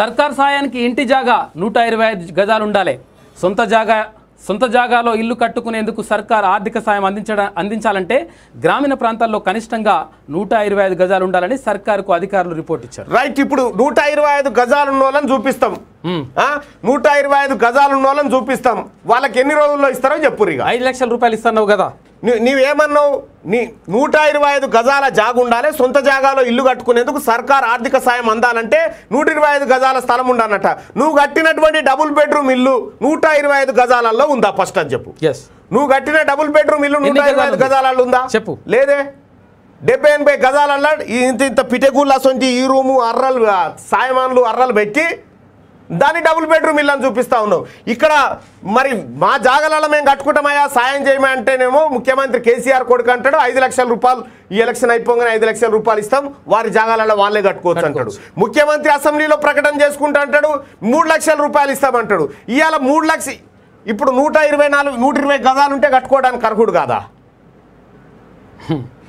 సర్కార్ సాయానికి ఇంటి జాగా నూట ఇరవై ఐదు గజాలు ఉండాలి సొంత జాగా సొంత జాగాలో ఇల్లు కట్టుకునేందుకు సర్కార్ ఆర్థిక సాయం అందించడం అందించాలంటే గ్రామీణ ప్రాంతాల్లో కనిష్టంగా నూట ఇరవై ఐదు గజాలు ఉండాలని సర్కార్కు అధికారులు రిపోర్ట్ ఇచ్చారు రైట్ ఇప్పుడు నూట ఇరవై ఐదు గజాలు ఉన్నోళ్ళని చూపిస్తాం నూట ఇరవై ఐదు గజాలు ఉన్నోళ్ళని చూపిస్తాం వాళ్ళకి ఎన్ని రోజుల్లో ఇస్తారో చెప్పు ఐదు లక్షల రూపాయలు ఇస్తున్నావు కదా నీవేమన్నావు నీ నూట ఇరవై ఐదు గజాల జాగు ఉండాలి సొంత జాగాలో ఇల్లు కట్టుకునేందుకు సర్కార్ ఆర్థిక సాయం అందాలంటే నూట ఇరవై ఐదు గజాల స్థలం ఉండాలన్నట నువ్వు కట్టినటువంటి డబుల్ బెడ్రూమ్ ఇల్లు నూట ఇరవై ఐదు గజాలలో ఉందా ఫస్ట్ అని చెప్పు నువ్వు కట్టిన డబుల్ బెడ్రూమ్ ఇల్లు నూట ఇరవై ఐదు గజాలలో ఉందా చెప్పు లేదే డెబ్బై ఎనభై గజాలలో ఇంత ఇంత పిటెగూళ్ళ సొంటి ఈ రూము అర్రలు సాయమాన్లు అర్రలు పెట్టి దాన్ని డబుల్ బెడ్రూమ్ ఇల్లు అని చూపిస్తా ఉన్నావు ఇక్కడ మరి మా జాగలలో మేము కట్టుకుంటామయ్యా సాయం చేయమా అంటేనేమో ముఖ్యమంత్రి కేసీఆర్ కొడుకు అంటాడు ఐదు లక్షల రూపాయలు ఈ ఎలక్షన్ అయిపోగానే ఐదు లక్షల రూపాయలు ఇస్తాం వారి జాగాలలో వాళ్ళే కట్టుకోవచ్చు అంటాడు ముఖ్యమంత్రి అసెంబ్లీలో ప్రకటన చేసుకుంటా అంటాడు మూడు లక్షల రూపాయలు ఇస్తామంటాడు ఇవాళ మూడు లక్ష ఇప్పుడు నూట ఇరవై నాలుగు నూట ఇరవై గజాలు ఉంటే కట్టుకోవడానికి అర్హుడు కాదా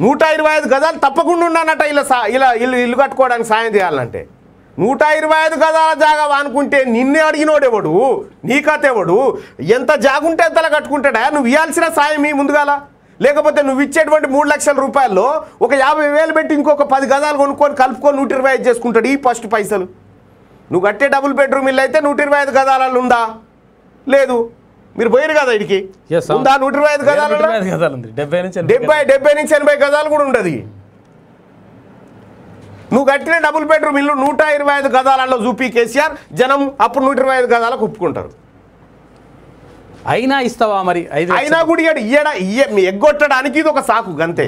నూట ఇరవై ఐదు గజాలు తప్పకుండా ఉన్నానట ఇలా ఇలా ఇల్లు ఇల్లు కట్టుకోవడానికి సాయం చేయాలంటే నూట ఇరవై ఐదు గదాల జాగా అనుకుంటే నిన్నే అడిగినోడెవడు నీ కథ ఎవడు ఎంత జాగుంటే ఎంతలా కట్టుకుంటాడా నువ్వు ఇవ్వాల్సిన సాయం ఈ ముందుగాల లేకపోతే నువ్వు ఇచ్చేటువంటి మూడు లక్షల రూపాయల్లో ఒక యాభై వేలు పెట్టి ఇంకొక పది గదాలు కొనుక్కొని కలుపుకొని నూట ఇరవై ఐదు చేసుకుంటాడు ఈ ఫస్ట్ పైసలు నువ్వు కట్టే డబుల్ బెడ్రూమ్ ఇల్లు అయితే నూట ఇరవై ఐదు గదాలలో ఉందా లేదు మీరు పోయారు కదా ఇడికి ఉందా నూట ఇరవై ఐదు గజాలు డెబ్బై డెబ్బై డెబ్బై నుంచి ఎనభై గదాలు కూడా ఉండదు నువ్వు కట్టిన డబుల్ బెడ్రూమ్ ఇల్లు నూట ఇరవై ఐదు గదాలలో చూపి కేసీఆర్ జనం అప్పుడు నూట ఇరవై ఐదు గదాలకు ఒప్పుకుంటారు అయినా ఇస్తావా మరి అయినా కూడా ఇయ్యడా ఇయ్య ఎగ్గొట్టడానికి ఇది ఒక సాకు అంతే